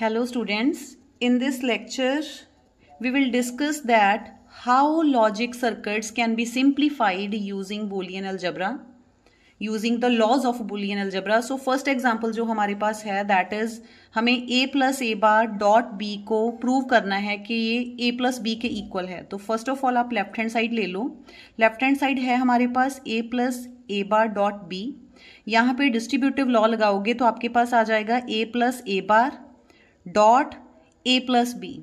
hello students in this lecture we will discuss that how logic circuits can be simplified using boolean algebra using the laws of Boolean algebra so first example जो हमारे पास है that is हमें A plus A bar dot B को prove करना है कि ये ए प्लस बी के इक्वल है तो फर्स्ट ऑफ ऑल आप लेफ्ट हैंड साइड ले लो लेफ्ट हैंड साइड है हमारे पास A plus A bar dot B यहाँ पे डिस्ट्रीब्यूटिव लॉ लगाओगे तो आपके पास आ जाएगा A plus A bar dot A plus B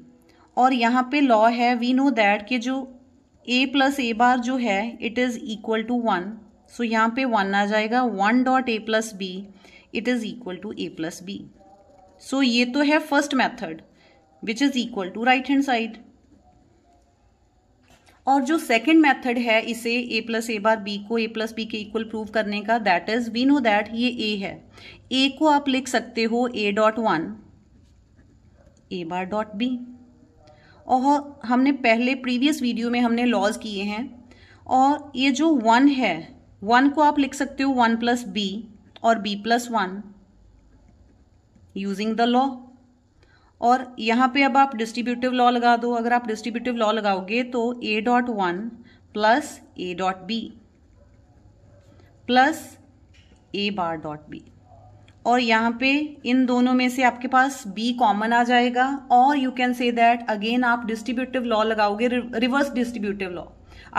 और यहाँ पे लॉ है वी नो दैट कि जो ए प्लस ए बार जो है it is equal to one so यहाँ पे वन आ जाएगा one dot A plus B it is equal to A plus B so ये तो है first method which is equal to right hand side और जो सेकेंड मेथड है इसे ए प्लस ए बार बी को ए प्लस बी के equal prove करने का that is we know that ये ए है ए को आप लिख सकते हो A dot one A bar dot B और हमने पहले प्रीवियस वीडियो में हमने लॉज किए हैं और ये जो वन है वन को आप लिख सकते हो वन प्लस बी और B plus one using the law और यहाँ पे अब आप डिस्ट्रीब्यूटिव लॉ लगा दो अगर आप डिस्ट्रीब्यूटिव लॉ लगाओगे तो A dot one plus A dot B plus A bar dot B और यहाँ पे इन दोनों में से आपके पास बी कॉमन आ जाएगा और you can say that again आप डिस्ट्रीब्यूटिव लॉ लगाओगे रिवर्स डिस्ट्रीब्यूटिव लॉ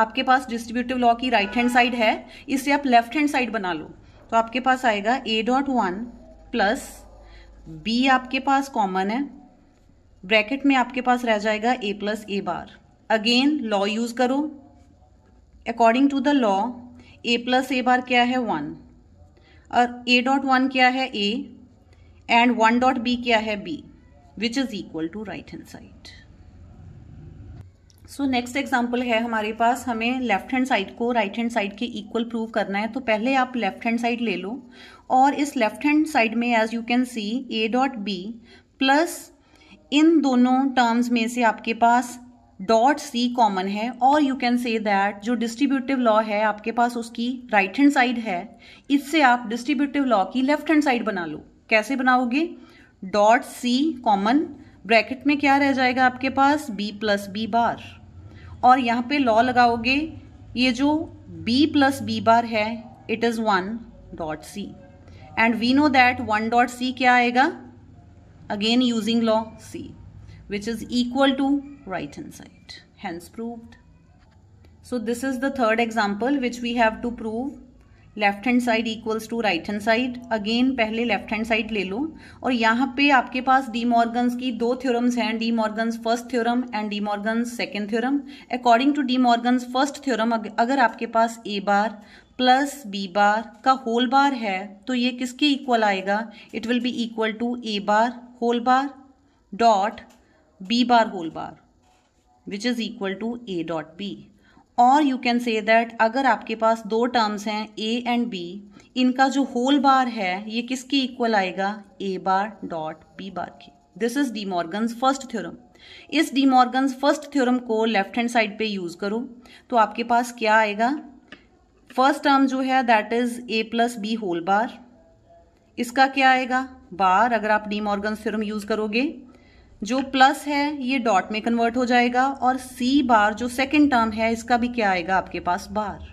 आपके पास डिस्ट्रीब्यूटिव लॉ की राइट हैंड साइड है इसे आप लेफ्ट हैंड साइड बना लो तो आपके पास आएगा A dot one plus B आपके पास कॉमन है ब्रैकेट में आपके पास रह जाएगा A plus A bar again law use करो according to the law A plus A bar क्या है वन और ए डॉट वन क्या है A and one dot B क्या है B which is equal to right hand side so next example है हमारे पास हमें लेफ्ट हैंड साइड को राइट हैंड साइड के इक्वल प्रूव करना है तो पहले आप लेफ्ट हैंड साइड ले लो और इस लेफ्ट हैंड साइड में as you can see A dot B plus इन दोनों टर्म्स में से आपके पास डॉट सी कॉमन है और यू कैन से दैट जो डिस्ट्रीब्यूटिव लॉ है आपके पास उसकी राइट हैंड साइड है इससे आप डिस्ट्रीब्यूटिव लॉ की लेफ्ट हैंड साइड बना लो कैसे बनाओगे डॉट सी कॉमन ब्रैकेट में क्या रह जाएगा आपके पास बी प्लस बी बार और यहाँ पे लॉ लगाओगे ये जो बी प्लस बी बार है it is one dot C and we know that one dot C क्या आएगा again using law C which is equal to right hand side hence proved so this is the third example which we have to prove left hand side equals to right hand side again पहले left hand side ले लो और यहाँ पे आपके पास D Morgan's की दो theorems हैं De Morgan's first theorem and De Morgan's second theorem according to De Morgan's first theorem अगर आपके पास ए बार प्लस बी बार का होल बार है तो ये किसके इक्वल आएगा it will be equal to A bar whole bar dot b bar whole bar which is equal to a dot b और you can say that अगर आपके पास दो टर्म्स हैं ए एंड बी इनका जो होल बार है ये किसकी इक्वल आएगा ए बार डॉट बी बार की this is De Morgan's first theorem इस डी मॉर्गन्स फर्स्ट थ्योरम को लेफ्ट हैंड साइड पे यूज़ करो तो आपके पास क्या आएगा फर्स्ट टर्म जो है that is A plus B whole bar इसका क्या आएगा बार अगर आप डी मॉर्गन थ्योरम यूज़ करोगे जो प्लस है ये डॉट में कन्वर्ट हो जाएगा और सी बार जो सेकेंड टर्म है इसका भी क्या आएगा आपके पास bar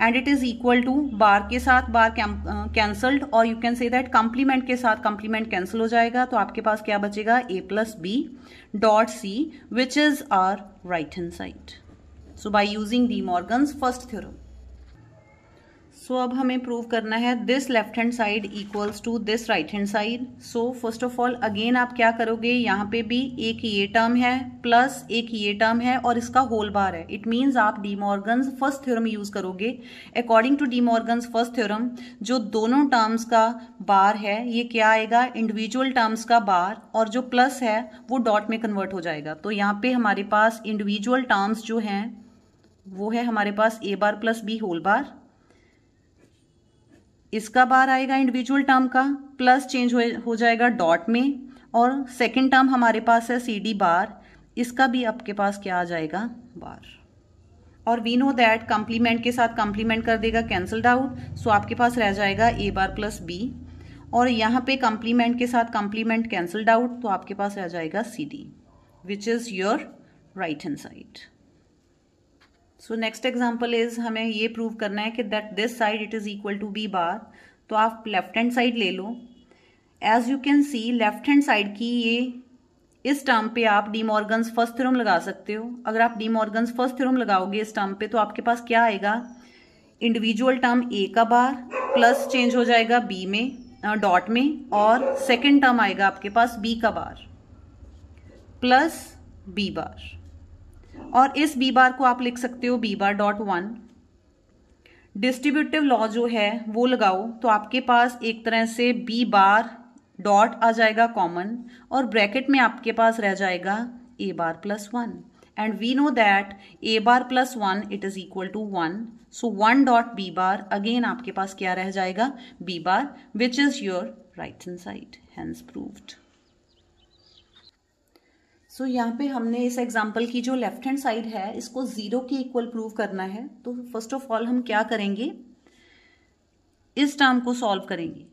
and it is equal to bar के साथ बार कैंसल्ड uh, और you can say that complement के साथ कॉम्प्लीमेंट कैंसिल हो जाएगा तो आपके पास क्या बचेगा A plus B dot C which is our right hand side so by using De Morgan's first theorem so अब हमें प्रूव करना है this left hand side equals to this right hand side so first of all again आप क्या करोगे यहाँ पे भी एक ये टर्म है प्लस एक ये टर्म है और इसका होल बार है इट मीन्स आप डीमॉर्गन्स फर्स्ट थ्योरम यूज करोगे according to Morgan first theorem जो दोनों टर्म्स का बार है ये क्या आएगा इंडिविजुअल टर्म्स का बार और जो प्लस है वो डॉट में कन्वर्ट हो जाएगा तो यहाँ पे हमारे पास इंडिविजुअल टर्म्स जो हैं वो है हमारे पास A bar plus B whole bar इसका बार आएगा इंडिविजुअल टर्म का प्लस चेंज हो जाएगा डॉट में और सेकेंड टर्म हमारे पास है सी डी बार इसका भी आपके पास क्या आ जाएगा बार और वी नो दैट कम्प्लीमेंट के साथ कम्प्लीमेंट कर देगा कैंसल्ड आउट सो आपके पास रह जाएगा ए बार प्लस बी और यहाँ पे कम्प्लीमेंट के साथ कम्प्लीमेंट कैंसल्ड आउट तो आपके पास रह जाएगा C D which is your right hand side so next example is हमें ये प्रूव करना है कि that this side it is equal to B bar तो आप लेफ्ट हैंड साइड ले लो as you can see left hand side की ये इस टर्म पे आप डी मॉर्गन फर्स्ट थ्योरम लगा सकते हो अगर आप डी मॉर्गन फर्स्ट थ्योरम लगाओगे इस टर्म पे तो आपके पास क्या आएगा इंडिविजुअल टर्म ए का बार प्लस चेंज हो जाएगा बी में डॉट में और सेकेंड टर्म आएगा आपके पास बी का बार प्लस बी बार और इस बी बार को आप लिख सकते हो B bar dot one distributive law जो है वो लगाओ तो आपके पास एक तरह से बी बार डॉट आ जाएगा कॉमन और ब्रैकेट में आपके पास रह जाएगा A bar plus one and we know that A bar plus one it is equal to one so one dot B bar again आपके पास क्या रह जाएगा B bar which is your right hand side hands proved so so, यहाँ पे हमने इस example की जो लेफ्ट हैंड साइड है इसको ज़ीरो के इक्वल प्रूव करना है तो फर्स्ट ऑफ ऑल हम क्या करेंगे इस टर्म को सॉल्व करेंगे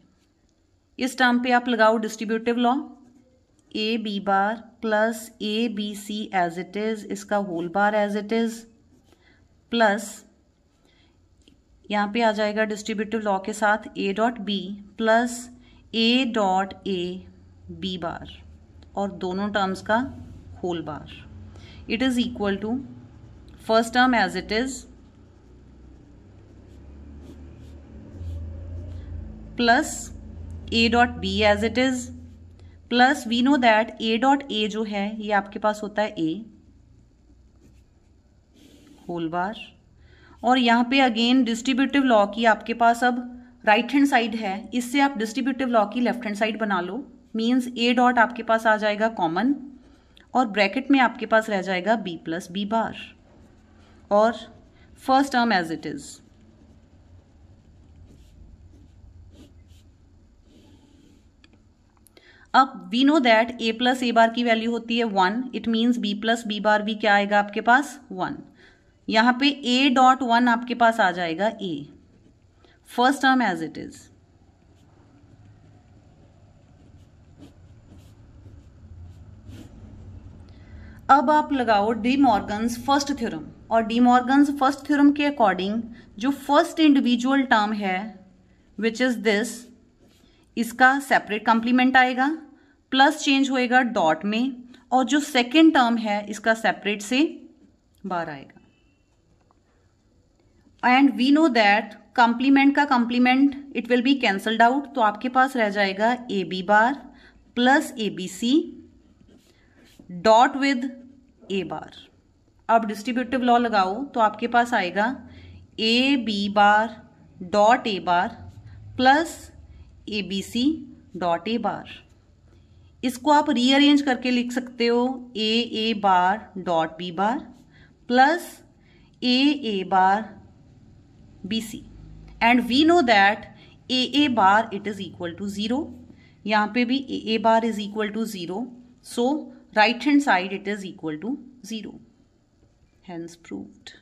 इस टर्म पे आप लगाओ distributive law A B bar plus A B C as it is इसका whole bar as it is plus यहाँ पे आ जाएगा डिस्ट्रीब्यूटिव लॉ के साथ A dot B plus A dot A B bar और दोनों टर्म्स का whole bar it is equal to first term as it is plus A dot B as it is plus we know that A dot A जो है ये आपके पास होता है ए whole bar और यहां पे अगेन डिस्ट्रीब्यूटिव लॉ की आपके पास अब राइट हैंड साइड है इससे आप डिस्ट्रीब्यूटिव लॉ की लेफ्ट हैंड साइड बना लो मीन्स ए डॉट आपके पास आ जाएगा कॉमन और ब्रैकेट में आपके पास रह जाएगा बी प्लस बी बार और first term as it is अब we know that A plus A bar की वैल्यू होती है one it means B plus B bar भी क्या आएगा आपके पास वन यहां पे ए डॉट वन आपके पास आ जाएगा A first term as it is अब आप लगाओ डी मॉर्गन्स फर्स्ट थ्योरम और डी मॉर्गन्स फर्स्ट थ्योरम के अकॉर्डिंग जो फर्स्ट इंडिविजुअल टर्म है विच इज दिस इसका सेपरेट कॉम्प्लीमेंट आएगा प्लस चेंज होएगा डॉट में और जो सेकेंड टर्म है इसका सेपरेट से बाहर आएगा and we know that complement का complement it will be cancelled out तो आपके पास रह जाएगा A B bar plus A B C dot with A bar अब डिस्ट्रीब्यूटिव लॉ लगाओ तो आपके पास आएगा A B bar dot A bar plus A B C dot A bar इसको आप रीअरेंज करके लिख सकते हो A A bar dot B bar plus A A bar B C and we know that A A bar it is equal to zero यहाँ पे भी A A bar is equal to zero so right hand side it is equal to 0 hence proved